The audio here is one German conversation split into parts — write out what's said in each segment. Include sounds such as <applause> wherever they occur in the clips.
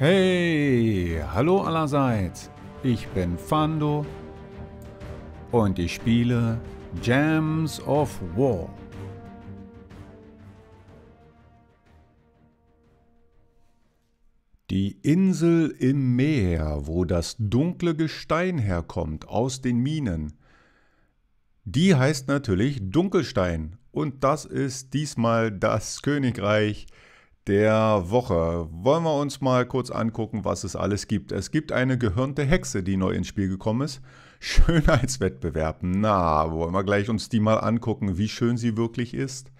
Hey, hallo allerseits. Ich bin Fando und ich spiele Jams of War. Die Insel im Meer, wo das dunkle Gestein herkommt aus den Minen. Die heißt natürlich Dunkelstein und das ist diesmal das Königreich der Woche. Wollen wir uns mal kurz angucken, was es alles gibt. Es gibt eine gehörnte Hexe, die neu ins Spiel gekommen ist. Schönheitswettbewerb. Na, wollen wir gleich uns die mal angucken, wie schön sie wirklich ist.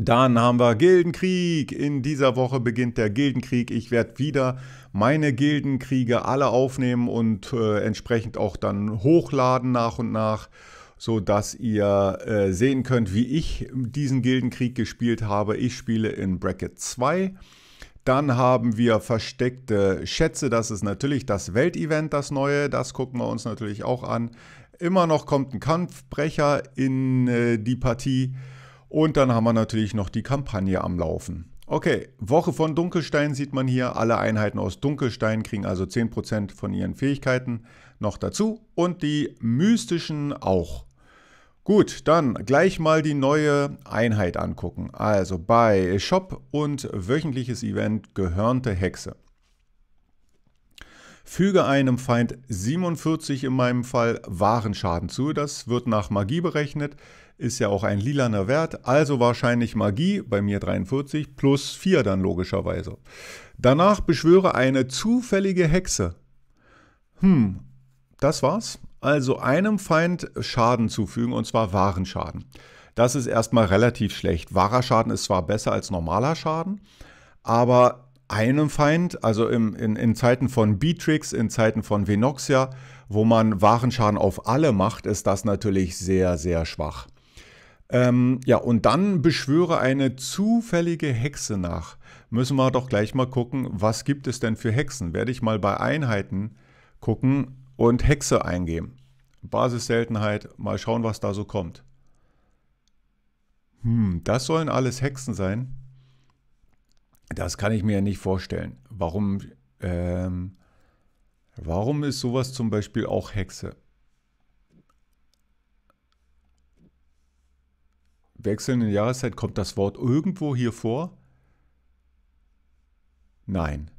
Dann haben wir Gildenkrieg. In dieser Woche beginnt der Gildenkrieg. Ich werde wieder meine Gildenkriege alle aufnehmen und äh, entsprechend auch dann hochladen nach und nach so dass ihr äh, sehen könnt, wie ich diesen Gildenkrieg gespielt habe. Ich spiele in Bracket 2. Dann haben wir versteckte Schätze. Das ist natürlich das Weltevent, das neue. Das gucken wir uns natürlich auch an. Immer noch kommt ein Kampfbrecher in äh, die Partie. Und dann haben wir natürlich noch die Kampagne am Laufen. Okay, Woche von Dunkelstein sieht man hier. Alle Einheiten aus Dunkelstein kriegen also 10% von ihren Fähigkeiten noch dazu und die mystischen auch. Gut, dann gleich mal die neue Einheit angucken. Also bei Shop und wöchentliches Event gehörnte Hexe. Füge einem Feind 47 in meinem Fall Warenschaden zu. Das wird nach Magie berechnet, ist ja auch ein lilaner Wert, also wahrscheinlich Magie, bei mir 43, plus 4 dann logischerweise. Danach beschwöre eine zufällige Hexe. Hm, das war's. Also einem Feind Schaden zufügen, und zwar wahren Schaden. Das ist erstmal relativ schlecht. Wahrer Schaden ist zwar besser als normaler Schaden, aber einem Feind, also im, in, in Zeiten von Beatrix, in Zeiten von Venoxia, wo man wahren Schaden auf alle macht, ist das natürlich sehr, sehr schwach. Ähm, ja, und dann beschwöre eine zufällige Hexe nach. Müssen wir doch gleich mal gucken, was gibt es denn für Hexen? Werde ich mal bei Einheiten gucken, und Hexe eingeben. Basisseltenheit, mal schauen, was da so kommt. Hm, das sollen alles Hexen sein. Das kann ich mir ja nicht vorstellen. Warum, ähm, warum ist sowas zum Beispiel auch Hexe? Wechselnde Jahreszeit kommt das Wort irgendwo hier vor? Nein.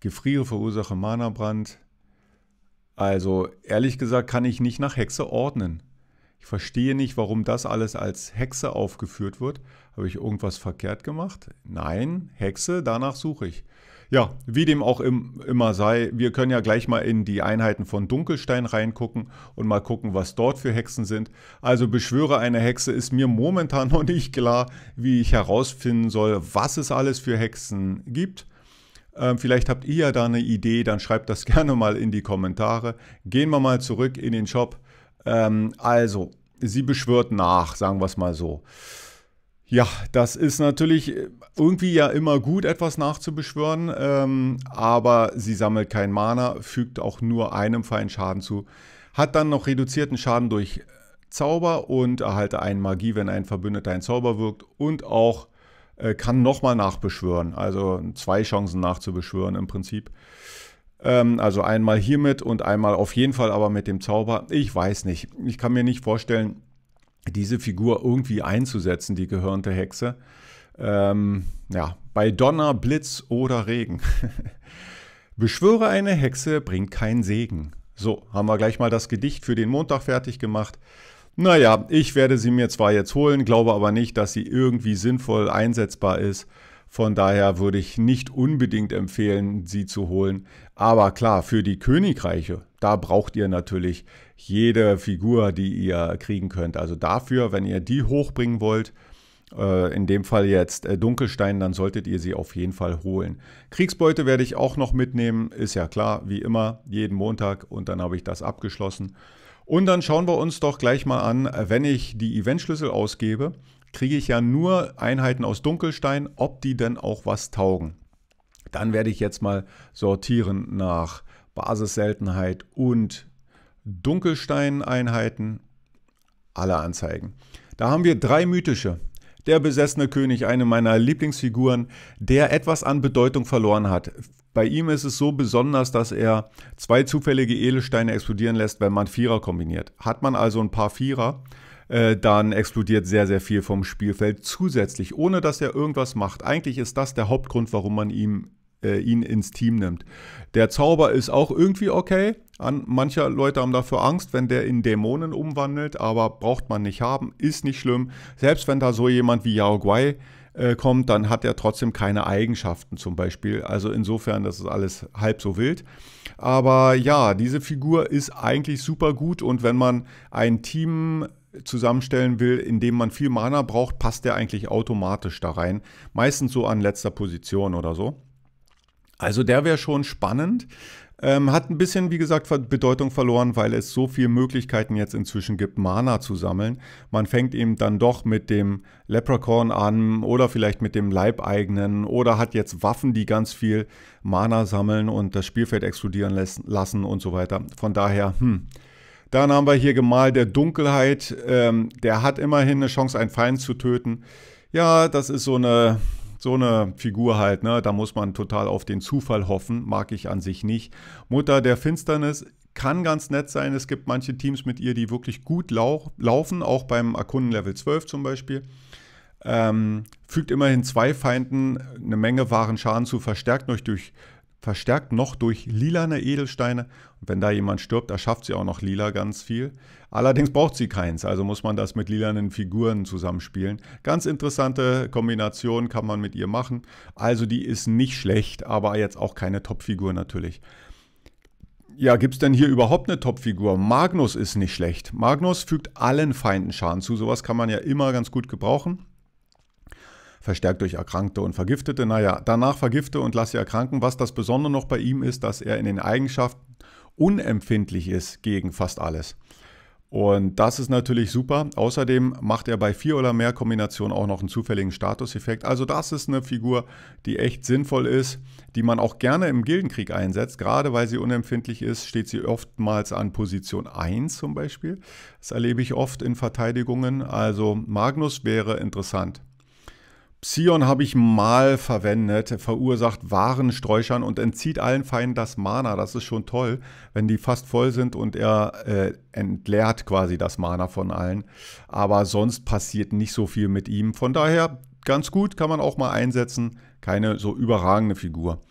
Gefriere verursache Manabrand. Also ehrlich gesagt kann ich nicht nach Hexe ordnen. Ich verstehe nicht, warum das alles als Hexe aufgeführt wird. Habe ich irgendwas verkehrt gemacht? Nein, Hexe, danach suche ich. Ja, wie dem auch im, immer sei, wir können ja gleich mal in die Einheiten von Dunkelstein reingucken und mal gucken, was dort für Hexen sind. Also beschwöre eine Hexe ist mir momentan <laughs> noch nicht klar, wie ich herausfinden soll, was es alles für Hexen gibt. Ähm, vielleicht habt ihr ja da eine Idee, dann schreibt das <laughs> gerne mal in die Kommentare. Gehen wir mal zurück in den Shop. Ähm, also, sie beschwört nach, sagen wir es mal so. Ja, das ist natürlich äh, irgendwie ja immer gut, etwas nachzubeschwören, ähm, aber sie sammelt kein Mana, fügt auch nur einem Feind Schaden zu, hat dann noch reduzierten Schaden durch Zauber und erhalte einen Magie, wenn ein Verbündeter ein Zauber wirkt und auch äh, kann nochmal nachbeschwören. Also zwei Chancen nachzubeschwören im Prinzip. Ähm, also einmal hiermit und einmal auf jeden Fall aber mit dem Zauber. Ich weiß nicht. Ich kann mir nicht vorstellen, diese Figur irgendwie einzusetzen, die gehörnte Hexe. Ähm, ja, bei Donner, Blitz oder Regen. <laughs> Beschwöre eine Hexe bringt keinen Segen. So, haben wir gleich mal das Gedicht für den Montag fertig gemacht. Naja, ich werde sie mir zwar jetzt holen, glaube aber nicht, dass sie irgendwie sinnvoll einsetzbar ist. Von daher würde ich nicht unbedingt empfehlen, sie zu holen. Aber klar, für die Königreiche, da braucht ihr natürlich jede Figur, die ihr kriegen könnt. Also dafür, wenn ihr die hochbringen wollt, äh, in dem Fall jetzt äh, Dunkelstein, dann solltet ihr sie auf jeden Fall holen. Kriegsbeute werde ich auch noch mitnehmen, ist ja klar, wie immer, jeden Montag und dann habe ich das abgeschlossen. Und dann schauen wir uns doch gleich mal an, wenn ich die Eventschlüssel ausgebe, kriege ich ja nur Einheiten aus Dunkelstein, ob die denn auch was taugen. Dann werde ich jetzt mal sortieren nach Basisseltenheit und Dunkelstein-Einheiten. Alle anzeigen. Da haben wir drei mythische. Der besessene König, eine meiner Lieblingsfiguren, der etwas an Bedeutung verloren hat. Bei ihm ist es so besonders, dass er zwei zufällige Edelsteine explodieren lässt, wenn man Vierer kombiniert. Hat man also ein paar Vierer, äh, dann explodiert sehr, sehr viel vom Spielfeld zusätzlich, ohne dass er irgendwas macht. Eigentlich ist das der Hauptgrund, warum man ihm, äh, ihn ins Team nimmt. Der Zauber ist auch irgendwie okay. An, manche Leute haben dafür Angst, wenn der in Dämonen umwandelt, aber braucht man nicht haben, ist nicht schlimm. Selbst wenn da so jemand wie Yao Yaoguai äh, kommt, dann hat er trotzdem keine Eigenschaften zum Beispiel. Also insofern, das ist alles halb so wild. Aber ja, diese Figur ist eigentlich super gut und wenn man ein Team zusammenstellen will, indem man viel Mana braucht, passt der eigentlich automatisch da rein. Meistens so an letzter Position oder so. Also der wäre schon spannend. Ähm, hat ein bisschen, wie gesagt, Bedeutung verloren, weil es so viele Möglichkeiten jetzt inzwischen gibt, Mana zu sammeln. Man fängt eben dann doch mit dem Leprechaun an oder vielleicht mit dem Leibeigenen oder hat jetzt Waffen, die ganz viel Mana sammeln und das Spielfeld explodieren lassen und so weiter. Von daher, hm. Dann haben wir hier Gemahl der Dunkelheit. Ähm, der hat immerhin eine Chance, einen Feind zu töten. Ja, das ist so eine so eine Figur halt, ne? da muss man total auf den Zufall hoffen, mag ich an sich nicht. Mutter der Finsternis kann ganz nett sein. Es gibt manche Teams mit ihr, die wirklich gut lau laufen, auch beim Erkunden Level 12 zum Beispiel. Ähm, fügt immerhin zwei Feinden eine Menge wahren Schaden zu, verstärkt euch durch verstärkt noch durch lilane Edelsteine. Und wenn da jemand stirbt, erschafft sie auch noch lila ganz viel. Allerdings braucht sie keins, also muss man das mit lilanen Figuren zusammenspielen. Ganz interessante Kombination kann man mit ihr machen. Also die ist nicht schlecht, aber jetzt auch keine Topfigur natürlich. Ja, gibt es denn hier überhaupt eine Topfigur? Magnus ist nicht schlecht. Magnus fügt allen Feinden Schaden zu. Sowas kann man ja immer ganz gut gebrauchen verstärkt durch Erkrankte und Vergiftete. Naja, danach vergifte und lass sie erkranken. Was das Besondere noch bei ihm ist, dass er in den Eigenschaften unempfindlich ist gegen fast alles. Und das ist natürlich super. Außerdem macht er bei vier oder mehr Kombinationen auch noch einen zufälligen Statuseffekt. Also das ist eine Figur, die echt sinnvoll ist, die man auch gerne im Gildenkrieg einsetzt. Gerade weil sie unempfindlich ist, steht sie oftmals an Position 1 zum Beispiel. Das erlebe ich oft in Verteidigungen. Also Magnus wäre interessant. Psion habe ich mal verwendet, verursacht Warensträuchern und entzieht allen Feinden das Mana. Das ist schon toll, wenn die fast voll sind und er äh, entleert quasi das Mana von allen. Aber sonst passiert nicht so viel mit ihm. Von daher ganz gut, kann man auch mal einsetzen. Keine so überragende Figur.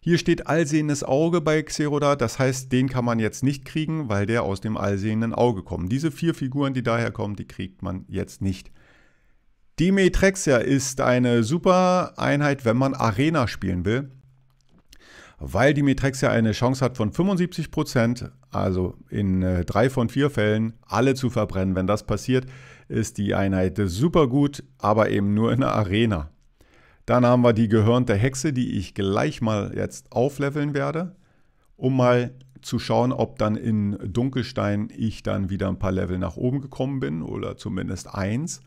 Hier steht Allsehendes Auge bei Xeroda, das heißt, den kann man jetzt nicht kriegen, weil der aus dem allsehenden Auge kommt. Diese vier Figuren, die daher kommen, die kriegt man jetzt nicht. Die Metrexia ist eine super Einheit, wenn man Arena spielen will, weil die Metrexia eine Chance hat von 75%, also in äh, drei von vier Fällen alle zu verbrennen. Wenn das passiert, ist die Einheit super gut, aber eben nur in der Arena. Dann haben wir die gehörnte Hexe, die ich gleich mal jetzt aufleveln werde, um mal zu schauen, ob dann in Dunkelstein ich dann wieder ein paar Level nach oben gekommen bin oder zumindest eins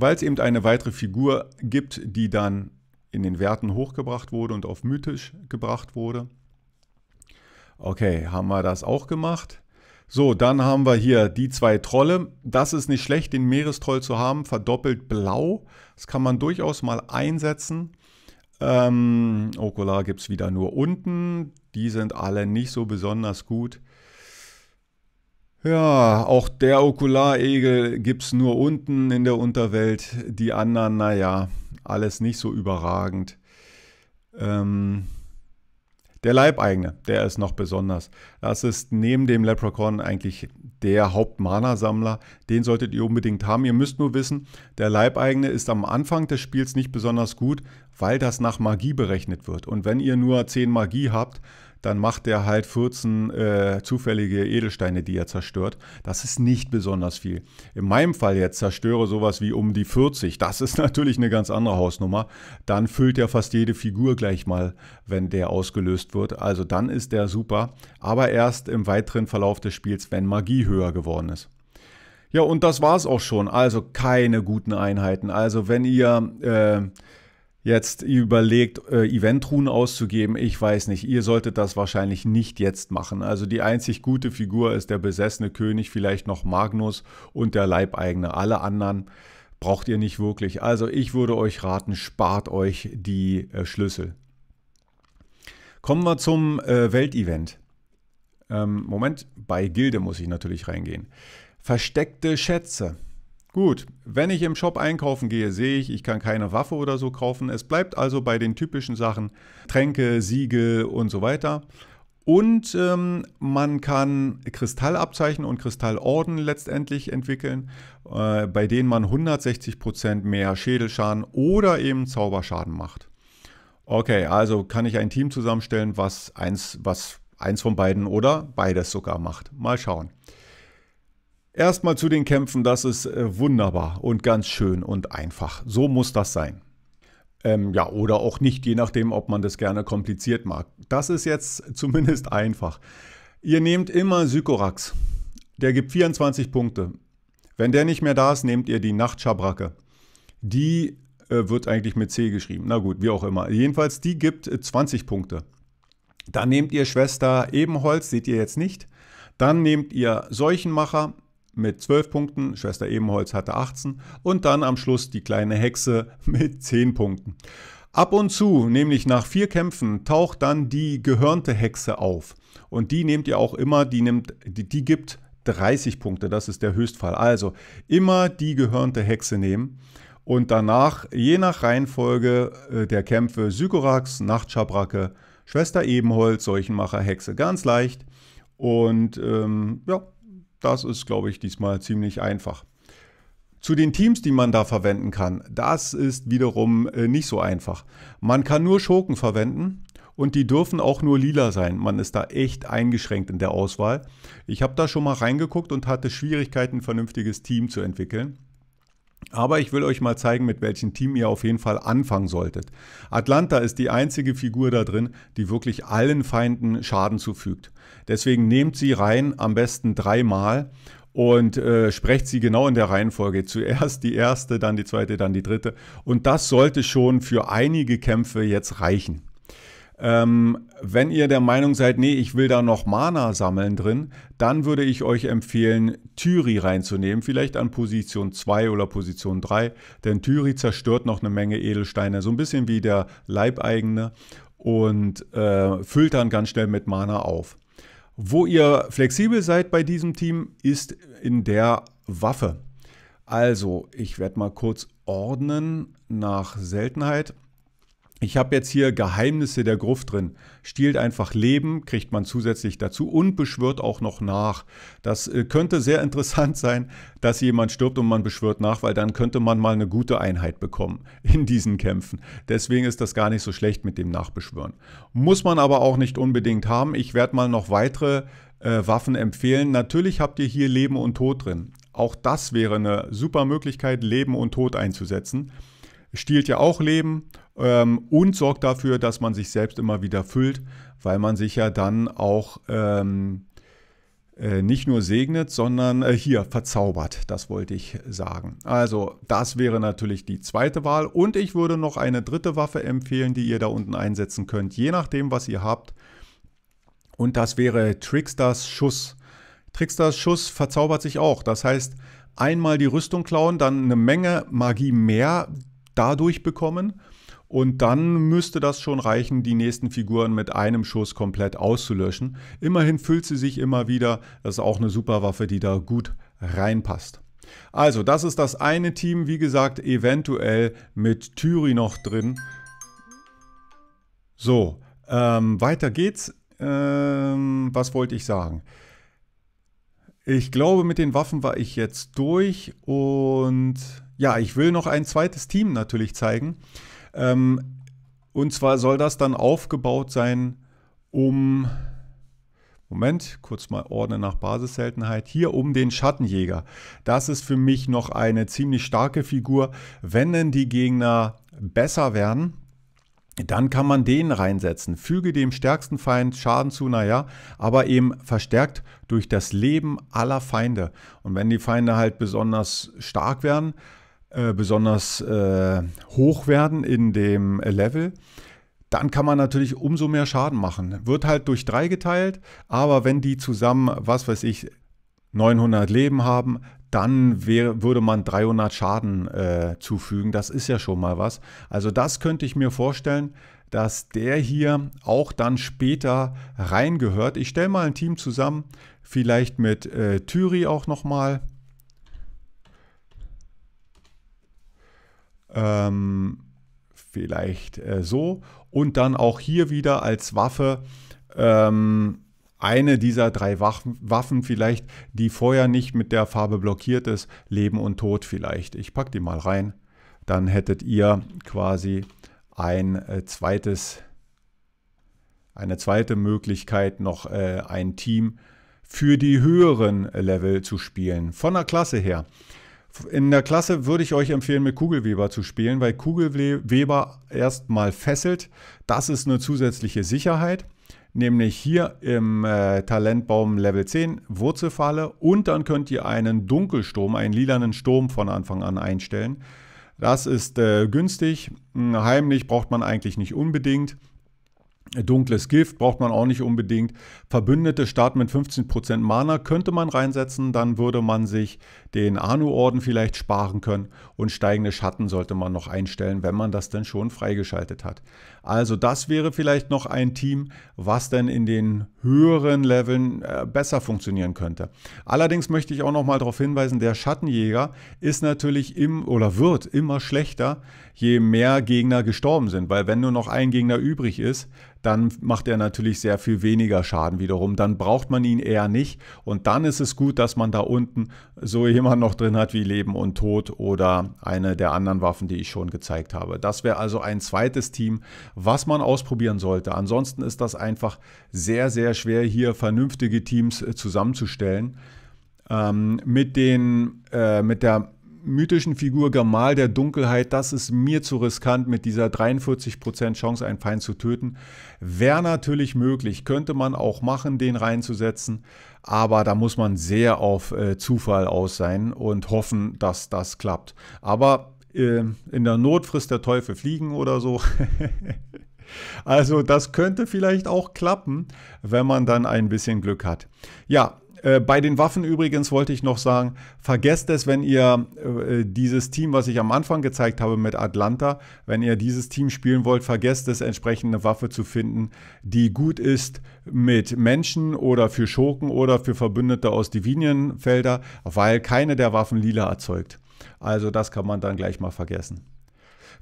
weil es eben eine weitere Figur gibt, die dann in den Werten hochgebracht wurde und auf mythisch gebracht wurde. Okay, haben wir das auch gemacht. So, dann haben wir hier die zwei Trolle. Das ist nicht schlecht, den Meerestroll zu haben, verdoppelt blau. Das kann man durchaus mal einsetzen. Ähm, Okular gibt es wieder nur unten. Die sind alle nicht so besonders gut. Ja, auch der Okularegel gibt es nur unten in der Unterwelt. Die anderen, naja, alles nicht so überragend. Ähm, der Leibeigene, der ist noch besonders. Das ist neben dem Leprechaun eigentlich der Hauptmana-Sammler. Den solltet ihr unbedingt haben. Ihr müsst nur wissen, der Leibeigene ist am Anfang des Spiels nicht besonders gut, weil das nach Magie berechnet wird. Und wenn ihr nur 10 Magie habt, dann macht er halt 14 äh, zufällige Edelsteine, die er zerstört. Das ist nicht besonders viel. In meinem Fall jetzt zerstöre sowas wie um die 40. Das ist <laughs> natürlich eine ganz andere Hausnummer. Dann füllt er fast jede Figur gleich mal, wenn der ausgelöst wird. Also dann ist der super. Aber erst im weiteren Verlauf des Spiels, wenn Magie höher geworden ist. Ja, und das war es auch schon. Also keine guten Einheiten. Also wenn ihr äh, jetzt überlegt, äh, Eventruhen auszugeben. Ich weiß nicht, ihr solltet das wahrscheinlich nicht jetzt machen. Also die einzig gute Figur ist der besessene König, vielleicht noch Magnus und der Leibeigene. Alle anderen braucht ihr nicht wirklich. Also ich würde euch raten, spart euch die äh, Schlüssel. Kommen wir zum äh, Weltevent. Ähm, Moment, bei Gilde muss ich natürlich reingehen. Versteckte Schätze. Gut, wenn ich im Shop einkaufen gehe, sehe ich, ich kann keine Waffe oder so kaufen. Es bleibt also bei den typischen Sachen Tränke, Siegel und so weiter. Und ähm, man kann Kristallabzeichen und Kristallorden letztendlich entwickeln, äh, bei denen man 160% mehr Schädelschaden oder eben Zauberschaden macht. Okay, also kann ich ein Team zusammenstellen, was eins, was eins von beiden oder beides sogar macht. Mal schauen. Erstmal zu den Kämpfen, das ist äh, wunderbar und ganz schön und einfach. So muss das sein. Ähm, ja, oder auch nicht, je nachdem, ob man das gerne kompliziert mag. Das ist jetzt <laughs> zumindest einfach. Ihr nehmt immer Sykorax. Der gibt 24 Punkte. Wenn der nicht mehr da ist, nehmt ihr die Nachtschabracke. Die äh, wird eigentlich mit C geschrieben. Na gut, wie auch immer. Jedenfalls, die gibt 20 äh, Punkte. Dann nehmt ihr Schwester Ebenholz, seht ihr jetzt nicht. Dann nehmt ihr Seuchenmacher, mit 12 Punkten, Schwester Ebenholz hatte 18 und dann am Schluss die kleine Hexe <laughs> mit 10 Punkten. Ab und zu, nämlich nach vier Kämpfen, taucht dann die gehörnte Hexe auf. Und die nehmt ihr auch immer, die, nimmt, die, die gibt 30 Punkte, das ist der Höchstfall. Also immer die gehörnte Hexe nehmen und danach je nach Reihenfolge äh, der Kämpfe Sykorax, Nachtschabracke, Schwester Ebenholz, Seuchenmacher, Hexe ganz leicht. Und ähm, ja, das ist, glaube ich, diesmal ziemlich einfach. Zu den Teams, die man da verwenden kann, das ist wiederum äh, nicht so einfach. Man kann nur Schurken verwenden und die dürfen auch nur lila sein. Man ist da echt eingeschränkt in der Auswahl. Ich habe da schon mal reingeguckt und hatte Schwierigkeiten, ein vernünftiges Team zu entwickeln. Aber ich will euch mal zeigen, mit welchem Team ihr auf jeden Fall anfangen solltet. Atlanta ist die einzige Figur da drin, die wirklich allen Feinden Schaden zufügt. Deswegen nehmt sie rein, am besten dreimal und äh, sprecht sie genau in der Reihenfolge. <laughs> Zuerst die erste, dann die zweite, dann die dritte. Und das sollte schon für einige Kämpfe jetzt reichen. Ähm, wenn ihr der Meinung seid, nee, ich will da noch Mana sammeln drin, dann würde ich euch empfehlen, Tyri reinzunehmen, vielleicht an Position 2 oder Position 3, denn Tyri zerstört noch eine Menge Edelsteine, so ein bisschen wie der Leibeigene und äh, füllt dann ganz schnell mit Mana auf. Wo ihr flexibel seid bei diesem Team, ist in der Waffe. Also, ich werde mal kurz ordnen nach Seltenheit ich habe jetzt hier Geheimnisse der Gruft drin. Stiehlt einfach Leben, kriegt man zusätzlich dazu und beschwört auch noch nach. Das äh, könnte sehr <laughs> interessant sein, dass jemand stirbt und man beschwört nach, weil dann könnte man mal eine gute Einheit bekommen <laughs> in diesen Kämpfen. Deswegen ist das gar nicht so schlecht mit dem Nachbeschwören. Muss man aber auch nicht unbedingt haben. Ich werde mal noch weitere äh, Waffen empfehlen. Natürlich habt ihr hier Leben und Tod drin. Auch das wäre eine super Möglichkeit, Leben und Tod einzusetzen stiehlt ja auch Leben ähm, und sorgt dafür, dass man sich selbst immer wieder füllt, weil man sich ja dann auch ähm, äh, nicht nur segnet, sondern äh, hier verzaubert. Das wollte ich sagen. Also das wäre natürlich die zweite Wahl. Und ich würde noch eine dritte Waffe empfehlen, die ihr da unten einsetzen könnt, je nachdem, was ihr habt. Und das wäre Tricksters Schuss. Tricksters Schuss verzaubert sich auch. Das heißt, einmal die Rüstung klauen, dann eine Menge Magie mehr dadurch bekommen. Und dann müsste das schon reichen, die nächsten Figuren mit einem Schuss komplett auszulöschen. Immerhin füllt sie sich immer wieder. Das ist auch eine super Waffe, die da gut reinpasst. Also, das ist das eine Team, wie gesagt, eventuell mit Tyri noch drin. So, ähm, weiter geht's. Ähm, was wollte ich sagen? Ich glaube, mit den Waffen war ich jetzt durch und ja, ich will noch ein zweites Team natürlich zeigen. Ähm, und zwar soll das dann aufgebaut sein um, Moment, kurz mal ordnen nach Basisseltenheit, hier um den Schattenjäger. Das ist für mich noch eine ziemlich starke Figur. Wenn denn die Gegner besser werden, dann kann man den reinsetzen. Füge dem stärksten Feind Schaden zu, naja, aber eben verstärkt durch das Leben aller Feinde. Und wenn die Feinde halt besonders stark werden, äh, besonders äh, hoch werden in dem äh, Level, dann kann man natürlich umso mehr Schaden machen. Wird halt durch drei geteilt, aber wenn die zusammen, was weiß ich, 900 Leben haben, dann wär, würde man 300 Schaden äh, zufügen. Das ist ja schon mal was. Also das könnte ich mir vorstellen, dass der hier auch dann später reingehört. Ich stelle mal ein Team zusammen, vielleicht mit äh, Thüri auch nochmal. mal Ähm, vielleicht äh, so. Und dann auch hier wieder als Waffe ähm, eine dieser drei Waffen, Waffen vielleicht, die vorher nicht mit der Farbe blockiert ist, Leben und Tod vielleicht. Ich packe die mal rein. Dann hättet ihr quasi ein äh, zweites, eine zweite Möglichkeit, noch äh, ein Team für die höheren Level zu spielen. Von der Klasse her. In der Klasse würde ich euch empfehlen, mit Kugelweber zu spielen, weil Kugelweber erstmal fesselt. Das ist eine zusätzliche Sicherheit nämlich hier im äh, Talentbaum Level 10 Wurzelfalle und dann könnt ihr einen Dunkelsturm, einen lilanen Sturm von Anfang an einstellen. Das ist äh, günstig, hm, heimlich braucht man eigentlich nicht unbedingt. Dunkles Gift braucht man auch nicht unbedingt. Verbündete starten mit 15% Mana könnte man reinsetzen, dann würde man sich den Anu-Orden vielleicht sparen können und steigende Schatten sollte man noch einstellen, wenn man das denn schon freigeschaltet hat. Also das wäre vielleicht noch ein Team, was denn in den höheren Leveln äh, besser funktionieren könnte. Allerdings möchte ich auch noch mal darauf hinweisen, der Schattenjäger ist natürlich im oder wird immer schlechter, je mehr Gegner gestorben sind, weil wenn nur noch ein Gegner übrig ist, dann macht er natürlich sehr viel weniger Schaden wiederum. Dann braucht man ihn eher nicht. Und dann ist es gut, dass man da unten so jemanden noch drin hat wie Leben und Tod oder eine der anderen Waffen, die ich schon gezeigt habe. Das wäre also ein zweites Team, was man ausprobieren sollte. Ansonsten ist das einfach sehr, sehr schwer, hier vernünftige Teams äh, zusammenzustellen. Ähm, mit, den, äh, mit der mythischen Figur Gamal der Dunkelheit, das ist mir zu riskant, mit dieser 43% Chance einen Feind zu töten. Wäre natürlich möglich, könnte man auch machen, den reinzusetzen, aber da muss man sehr auf äh, Zufall aus sein und hoffen, dass das klappt. Aber äh, in der Not frisst der Teufel Fliegen oder so. <laughs> Also das könnte vielleicht auch klappen, wenn man dann ein bisschen Glück hat. Ja, äh, bei den Waffen übrigens wollte ich noch sagen, vergesst es, wenn ihr äh, dieses Team, was ich am Anfang gezeigt habe mit Atlanta, wenn ihr dieses Team spielen wollt, vergesst es, entsprechende Waffe zu finden, die gut ist mit Menschen oder für Schurken oder für Verbündete aus Divinienfelder, weil keine der Waffen lila erzeugt. Also das kann man dann gleich mal vergessen.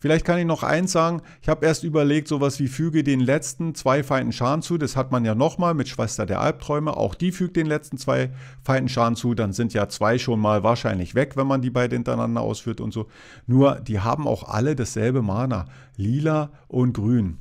Vielleicht kann ich noch eins sagen, ich habe erst überlegt, sowas wie füge den letzten zwei Feinden Schaden zu, das hat man ja nochmal mit Schwester der Albträume, auch die fügt den letzten zwei Feinden Schaden zu, dann sind ja zwei schon mal wahrscheinlich weg, wenn man die beide hintereinander ausführt und so. Nur, die haben auch alle dasselbe Mana, lila und grün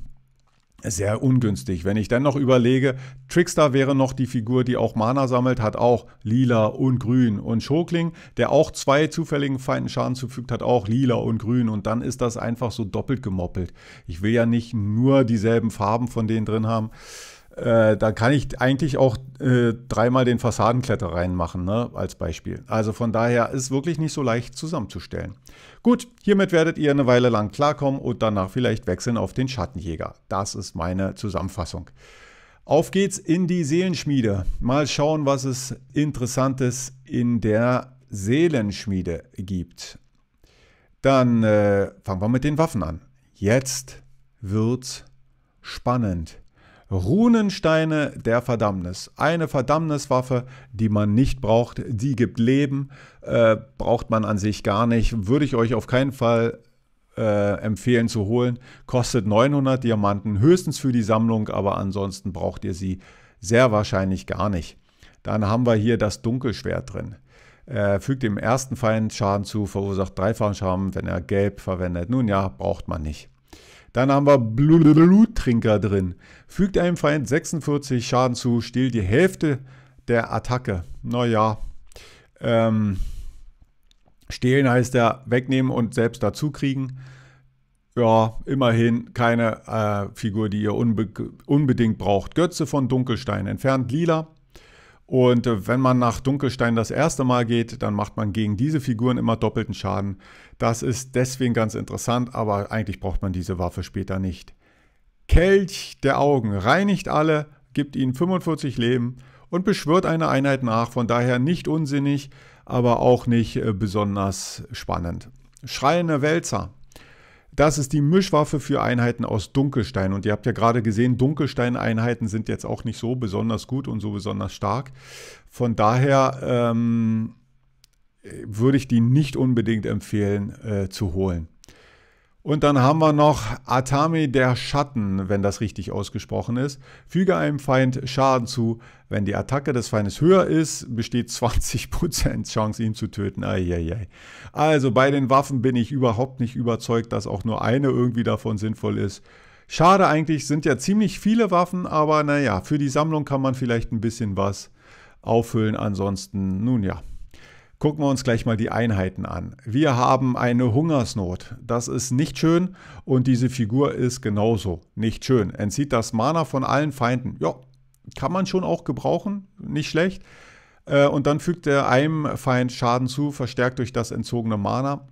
sehr ungünstig. Wenn ich dann noch überlege, Trickster wäre noch die Figur, die auch Mana sammelt, hat auch lila und grün. Und Schokling, der auch zwei zufälligen Feinden Schaden zufügt, hat auch lila und grün. Und dann ist das einfach so doppelt gemoppelt. Ich will ja nicht nur dieselben Farben von denen drin haben. Äh, da kann ich eigentlich auch äh, dreimal den Fassadenkletter reinmachen, ne, als Beispiel. Also von daher ist es wirklich nicht so leicht zusammenzustellen. Gut, hiermit werdet ihr eine Weile lang klarkommen und danach vielleicht wechseln auf den Schattenjäger. Das ist meine Zusammenfassung. Auf geht's in die Seelenschmiede. Mal schauen, was es Interessantes in der Seelenschmiede gibt. Dann äh, fangen wir mit den Waffen an. Jetzt wird's spannend. Runensteine der Verdammnis. Eine Verdammniswaffe, die man nicht braucht, die gibt Leben, äh, braucht man an sich gar nicht, würde ich euch auf keinen Fall äh, empfehlen zu holen. Kostet 900 Diamanten, höchstens für die Sammlung, aber ansonsten braucht ihr sie sehr wahrscheinlich gar nicht. Dann haben wir hier das Dunkelschwert drin. Äh, fügt dem ersten Feind Schaden zu, verursacht dreifachen Schaden, wenn er gelb verwendet. Nun ja, braucht man nicht. Dann haben wir Bluttrinker drin. Fügt einem Feind 46 Schaden zu, stiehlt die Hälfte der Attacke. Naja, ähm, stehlen heißt ja wegnehmen und selbst dazu kriegen. Ja, immerhin keine äh, Figur, die ihr unbe unbedingt braucht. Götze von Dunkelstein entfernt lila. Und äh, wenn man nach Dunkelstein das erste Mal geht, dann macht man gegen diese Figuren immer doppelten Schaden. Das ist deswegen ganz interessant, aber eigentlich braucht man diese Waffe später nicht. Kelch der Augen reinigt alle, gibt ihnen 45 Leben und beschwört eine Einheit nach, von daher nicht unsinnig, aber auch nicht äh, besonders spannend. Schreiende Wälzer das ist die Mischwaffe für Einheiten aus Dunkelstein. Und ihr habt ja gerade gesehen, Dunkelstein-Einheiten sind jetzt auch nicht so besonders gut und so besonders stark. Von daher ähm, äh, würde ich die nicht unbedingt empfehlen äh, zu holen. Und dann haben wir noch Atami der Schatten, wenn das richtig ausgesprochen ist. Füge einem Feind Schaden zu. Wenn die Attacke des Feindes höher ist, besteht 20% Chance, ihn zu töten. Eieiei. Also bei den Waffen bin ich überhaupt nicht überzeugt, dass auch nur eine irgendwie davon sinnvoll ist. Schade eigentlich, sind ja ziemlich viele Waffen, aber naja, für die Sammlung kann man vielleicht ein bisschen was auffüllen. Ansonsten, nun ja, Gucken wir uns gleich mal die Einheiten an. Wir haben eine Hungersnot. Das ist nicht schön und diese Figur ist genauso nicht schön. Entzieht das Mana von allen Feinden. Ja, kann man schon auch gebrauchen, nicht schlecht. Äh, und dann fügt er einem Feind Schaden zu, verstärkt durch das entzogene Mana.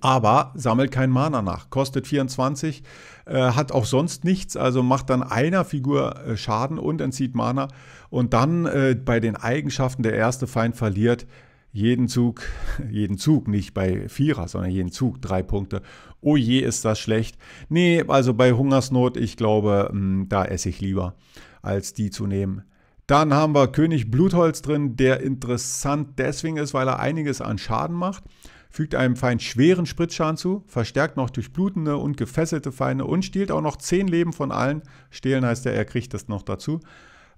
Aber sammelt kein Mana nach, kostet 24, äh, hat auch sonst nichts, also macht dann einer Figur äh, Schaden und entzieht Mana. Und dann bei den Eigenschaften der erste Feind verliert jeden Zug, <laughs> jeden Zug, nicht bei Vierer, sondern jeden Zug drei Punkte. Oh je, ist das schlecht. Nee, also bei Hungersnot, ich glaube, hm, da esse ich lieber, als die zu nehmen. Dann haben wir König Blutholz drin, der interessant deswegen ist, weil er einiges an Schaden macht. Fügt einem Feind schweren Spritzschaden zu, verstärkt noch durch blutende und gefesselte Feinde und stiehlt auch noch 10 Leben von allen. Stehlen heißt ja, er kriegt das noch dazu.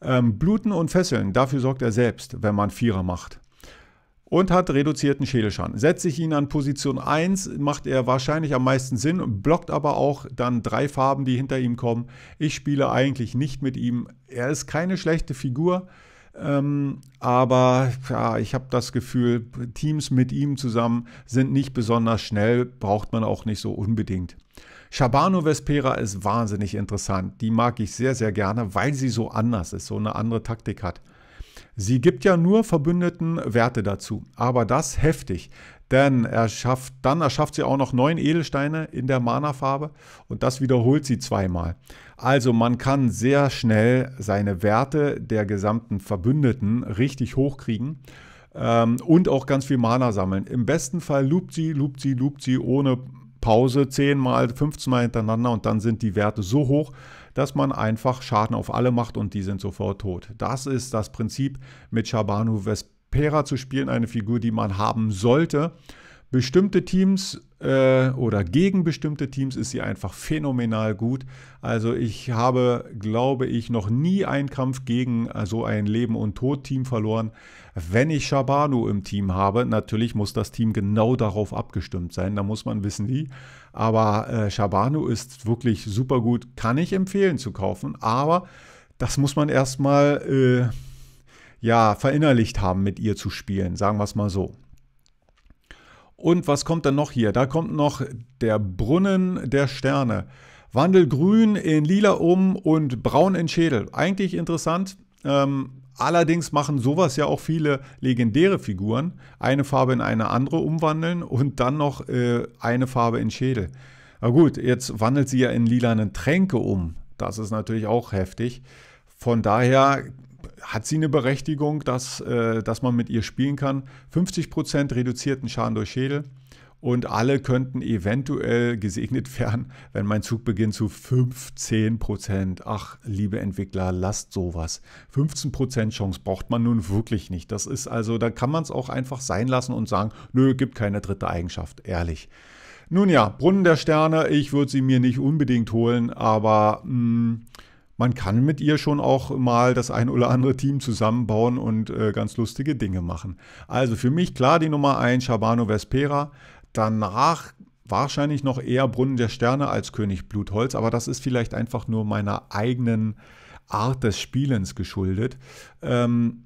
Ähm, Bluten und Fesseln, dafür sorgt er selbst, wenn man Vierer macht und hat reduzierten Schädelschaden. Setze ich ihn an Position 1, macht er wahrscheinlich am meisten Sinn, blockt aber auch dann drei Farben, die hinter ihm kommen. Ich spiele eigentlich nicht mit ihm. Er ist keine schlechte Figur. Ähm, aber ja, ich habe das Gefühl, Teams mit ihm zusammen sind nicht besonders schnell, braucht man auch nicht so unbedingt. Shabano Vespera ist wahnsinnig interessant. Die mag ich sehr, sehr gerne, weil sie so anders ist, so eine andere Taktik hat. Sie gibt ja nur Verbündeten Werte dazu, aber das heftig, denn er schafft, dann erschafft sie auch noch neun Edelsteine in der Mana-Farbe und das wiederholt sie zweimal. Also man kann sehr schnell seine Werte der gesamten Verbündeten richtig hochkriegen ähm, und auch ganz viel Mana sammeln. Im besten Fall loopt sie, loopt sie, loopt sie ohne Pause 10 mal, 15 mal hintereinander und dann sind die Werte so hoch, dass man einfach Schaden auf alle macht und die sind sofort tot. Das ist das Prinzip mit Shabanu Vespera zu spielen, eine Figur, die man haben sollte. Bestimmte Teams äh, oder gegen bestimmte Teams ist sie einfach phänomenal gut. Also ich habe, glaube ich, noch nie einen Kampf gegen äh, so ein Leben- und Tod-Team verloren. Wenn ich Shabanu im Team habe, natürlich muss das Team genau darauf abgestimmt sein. Da muss man wissen, wie. Aber äh, Shabano ist wirklich super gut, kann ich empfehlen zu kaufen, aber das muss man erstmal äh, ja, verinnerlicht haben, mit ihr zu spielen, sagen wir es mal so. Und was kommt dann noch hier? Da kommt noch der Brunnen der Sterne. Wandel grün in lila um und braun in Schädel. Eigentlich interessant. Ähm, Allerdings machen sowas ja auch viele legendäre Figuren. Eine Farbe in eine andere umwandeln und dann noch äh, eine Farbe in Schädel. Na gut, jetzt wandelt sie ja in lilanen Tränke um. Das ist natürlich auch heftig. Von daher hat sie eine Berechtigung, dass, äh, dass man mit ihr spielen kann. 50% reduzierten Schaden durch Schädel und alle könnten eventuell gesegnet <laughs> werden, wenn mein Zug beginnt zu 15 Ach, liebe Entwickler, lasst sowas. 15 Chance braucht man nun wirklich nicht. Das ist also, da kann man es auch einfach sein lassen und sagen, nö, gibt keine dritte Eigenschaft, ehrlich. Nun ja, Brunnen der Sterne, ich würde sie mir nicht unbedingt holen, aber mh, hm, man kann mit ihr schon auch mal das ein oder andere Team zusammenbauen und äh, ganz lustige Dinge machen. Also für mich klar die Nummer 1, Shabano Vespera danach wahrscheinlich noch eher Brunnen der Sterne als König Blutholz, aber das ist vielleicht einfach nur meiner eigenen Art des Spielens geschuldet. Ähm,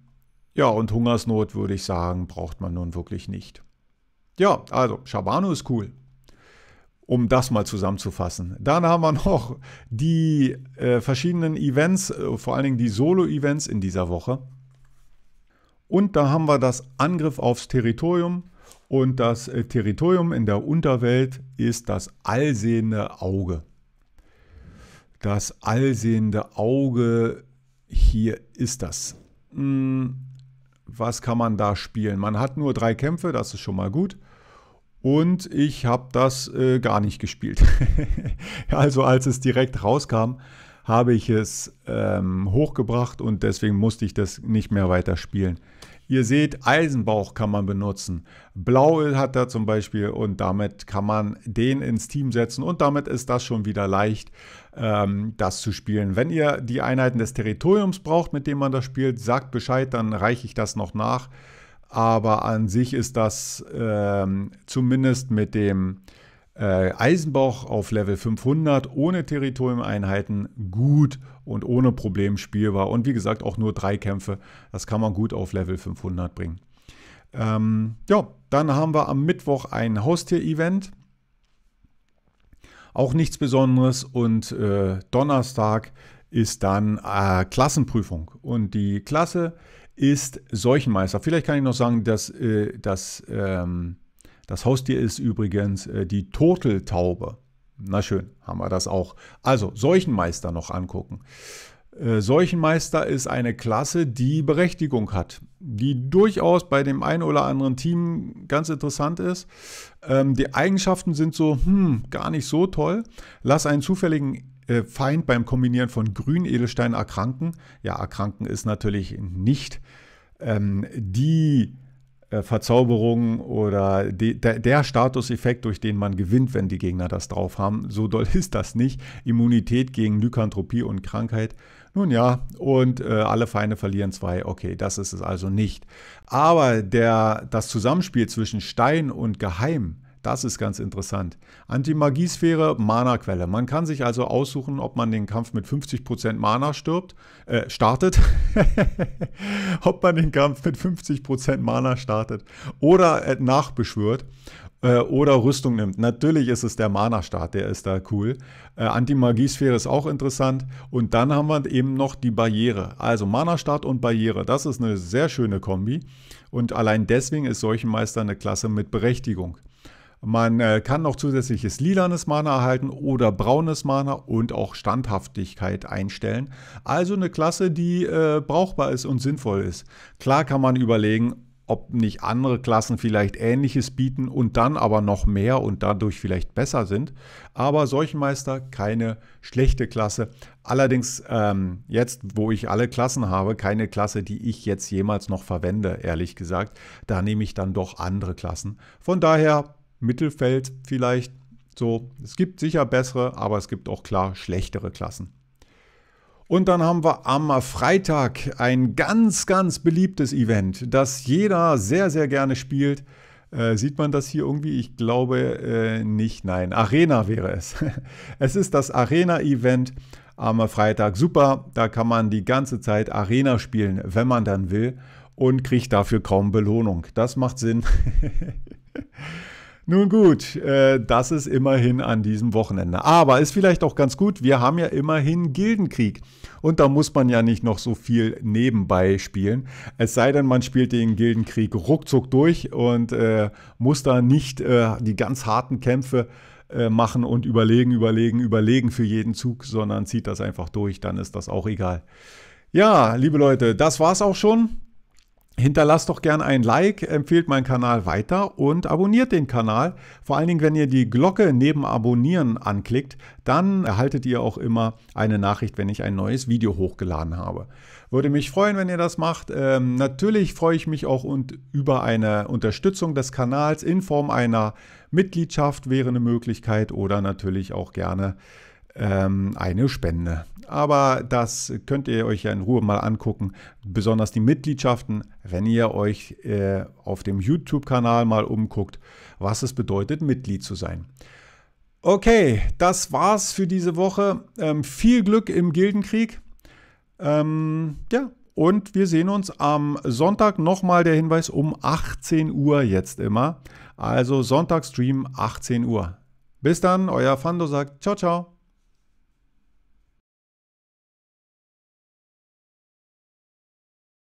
ja, und Hungersnot würde ich sagen, braucht man nun wirklich nicht. Ja, also Schabano ist cool. Um das mal zusammenzufassen. Dann haben wir noch die äh, verschiedenen Events, äh, vor allen Dingen die Solo-Events in dieser Woche. Und da haben wir das Angriff aufs Territorium, und das äh, Territorium in der Unterwelt ist das allsehende Auge. Das allsehende Auge hier ist das. Hm, was kann man da spielen? Man hat nur drei Kämpfe, das ist schon mal gut. Und ich habe das äh, gar nicht gespielt. <laughs> also als es direkt rauskam, habe ich es ähm, hochgebracht und deswegen musste ich das nicht mehr weiter spielen. Ihr seht, Eisenbauch kann man benutzen. Blauöl hat er zum Beispiel und damit kann man den ins Team setzen und damit ist das schon wieder leicht, ähm, das zu spielen. Wenn ihr die Einheiten des Territoriums braucht, mit denen man das spielt, sagt Bescheid, dann reiche ich das noch nach. Aber an sich ist das ähm, zumindest mit dem äh, Eisenbach auf Level 500 ohne Territorium-Einheiten gut und ohne Problem spielbar. Und wie gesagt, auch nur drei Kämpfe. Das kann man gut auf Level 500 bringen. Ähm, ja, dann haben wir am Mittwoch ein Haustier-Event. Auch nichts Besonderes. Und äh, Donnerstag ist dann äh, Klassenprüfung. Und die Klasse ist Seuchenmeister. Vielleicht kann ich noch sagen, dass, äh, dass ähm, das Haustier ist übrigens äh, die Turteltaube. Na schön, haben wir das auch. Also, Seuchenmeister noch angucken. Äh, Seuchenmeister ist eine Klasse, die Berechtigung hat, die durchaus bei dem einen oder anderen Team ganz interessant ist. Ähm, die Eigenschaften sind so, hm, gar nicht so toll. Lass einen zufälligen äh, Feind beim Kombinieren von Grün Edelstein erkranken. Ja, erkranken ist natürlich nicht. Ähm, die äh, Verzauberung oder de, de, der Statuseffekt, durch den man gewinnt, wenn die Gegner das drauf haben. So doll ist das nicht. Immunität gegen Lykanthropie und Krankheit. Nun ja, und äh, alle Feinde verlieren zwei. Okay, das ist es also nicht. Aber der, das Zusammenspiel zwischen Stein und Geheim das ist ganz interessant. Anti-Magiesphäre, Mana-Quelle. Man kann sich also aussuchen, ob man den Kampf mit 50% Mana stirbt, äh, startet, <laughs> ob man den Kampf mit 50% Mana startet oder äh, nachbeschwört äh, oder Rüstung nimmt. Natürlich ist es der Mana-Start, der ist da cool. Äh, anti magie ist auch interessant. Und dann haben wir eben noch die Barriere. Also Mana-Start und Barriere, das ist eine sehr schöne Kombi. Und allein deswegen ist Seuchenmeister eine Klasse mit Berechtigung. Man äh, kann noch zusätzliches lilanes Mana erhalten oder braunes Mana und auch Standhaftigkeit einstellen. Also eine Klasse, die äh, brauchbar ist und sinnvoll ist. Klar kann man überlegen, ob nicht andere Klassen vielleicht Ähnliches bieten und dann aber noch mehr und dadurch vielleicht besser sind. Aber Seuchenmeister keine schlechte Klasse. Allerdings ähm, jetzt, wo ich alle Klassen habe, keine Klasse, die ich jetzt jemals noch verwende, ehrlich gesagt. Da nehme ich dann doch andere Klassen. Von daher Mittelfeld vielleicht. So, es gibt sicher bessere, aber es gibt auch klar schlechtere Klassen. Und dann haben wir am Freitag ein ganz, ganz beliebtes Event, das jeder sehr, sehr gerne spielt. Äh, sieht man das hier irgendwie? Ich glaube äh, nicht. Nein, Arena wäre es. <laughs> es ist das Arena-Event am Freitag. Super, da kann man die ganze Zeit Arena spielen, wenn man dann will, und kriegt dafür kaum Belohnung. Das macht Sinn. <laughs> Nun gut, äh, das ist immerhin an diesem Wochenende. Aber ist vielleicht auch ganz gut, wir haben ja immerhin Gildenkrieg. Und da muss man ja nicht noch so viel nebenbei spielen. Es sei denn, man spielt den Gildenkrieg ruckzuck durch und äh, muss da nicht äh, die ganz harten Kämpfe äh, machen und überlegen, überlegen, überlegen für jeden Zug, sondern zieht das einfach durch, dann ist das auch egal. Ja, liebe Leute, das war's auch schon. Hinterlasst doch gerne ein Like, empfehlt meinen Kanal weiter und abonniert den Kanal. Vor allen Dingen, wenn ihr die Glocke neben Abonnieren anklickt, dann erhaltet ihr auch immer eine Nachricht, wenn ich ein neues Video hochgeladen habe. Würde mich freuen, wenn ihr das macht. Ähm, natürlich freue ich mich auch und über eine Unterstützung des Kanals in Form einer Mitgliedschaft wäre eine Möglichkeit oder natürlich auch gerne ähm, eine Spende. Aber das könnt ihr euch ja in Ruhe mal angucken. Besonders die Mitgliedschaften, wenn ihr euch äh, auf dem YouTube-Kanal mal umguckt, was es bedeutet, Mitglied zu sein. Okay, das war's für diese Woche. Ähm, viel Glück im Gildenkrieg. Ähm, ja, und wir sehen uns am Sonntag nochmal der Hinweis um 18 Uhr jetzt immer. Also Sonntagstream 18 Uhr. Bis dann, euer Fando sagt ciao, ciao.